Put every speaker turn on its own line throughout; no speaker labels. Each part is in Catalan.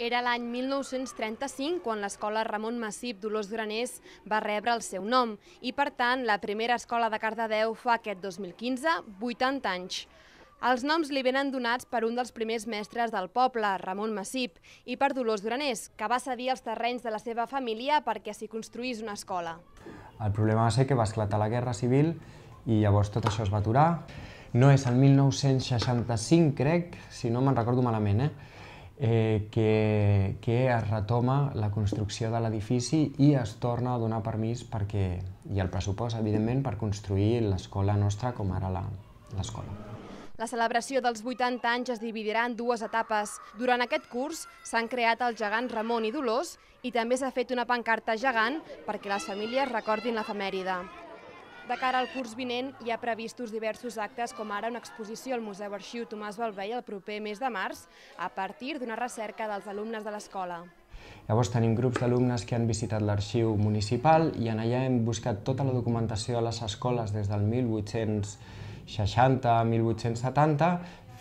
Era l'any 1935 quan l'escola Ramon Massip Dolors Duraners va rebre el seu nom i, per tant, la primera escola de Cardedeu fa aquest 2015 80 anys. Els noms li venen donats per un dels primers mestres del poble, Ramon Massip, i per Dolors Duraners, que va cedir els terrenys de la seva família perquè s'hi construís una escola.
El problema va ser que va esclatar la Guerra Civil i llavors tot això es va aturar. No és el 1965, crec, si no me'n recordo malament, eh? eh, que, que es retoma la construcció de l'edifici i es torna a donar permís perquè hi ha el pressupost, evidentment, per construir l'escola nostra com ara l'escola.
La, celebració dels 80 anys es dividirà en dues etapes. Durant aquest curs s'han creat els gegants Ramon i Dolors i també s'ha fet una pancarta gegant perquè les famílies recordin l'efemèride. De cara al curs vinent hi ha previstos diversos actes com ara una exposició al Museu Arxiu Tomàs Balvei el proper mes de març a partir d'una recerca dels alumnes de l'escola.
Llavors tenim grups d'alumnes que han visitat l'arxiu municipal i en allà hem buscat tota la documentació de les escoles des del 1860 a 1870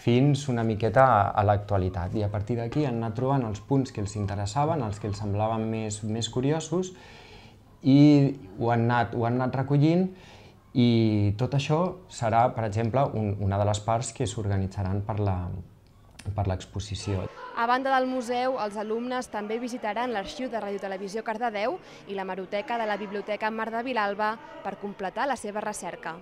fins una miqueta a l'actualitat. I a partir d'aquí han anat trobant els punts que els interessaven, els que els semblaven més, més curiosos i ho han anat, ho han anat recollint i tot això serà, per exemple, un, una de les parts que s'organitzaran per la, per l'exposició.
A banda del museu, els alumnes també visitaran l'arxiu de Televisió Cardedeu i la maroteca de la Biblioteca Mar de Vilalba per completar la seva recerca.